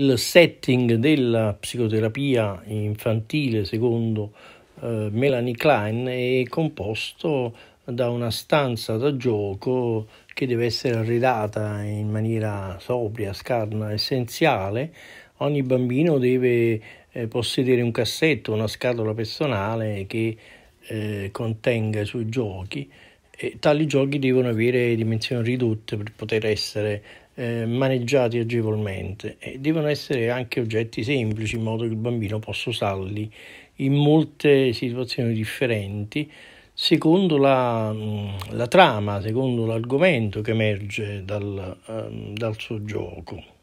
Il setting della psicoterapia infantile, secondo eh, Melanie Klein, è composto da una stanza da gioco che deve essere arredata in maniera sobria, scarna, essenziale. Ogni bambino deve eh, possedere un cassetto, una scatola personale che eh, contenga i suoi giochi e tali giochi devono avere dimensioni ridotte per poter essere eh, maneggiati agevolmente e devono essere anche oggetti semplici in modo che il bambino possa usarli in molte situazioni differenti secondo la, mm, la trama, secondo l'argomento che emerge dal, ehm, dal suo gioco.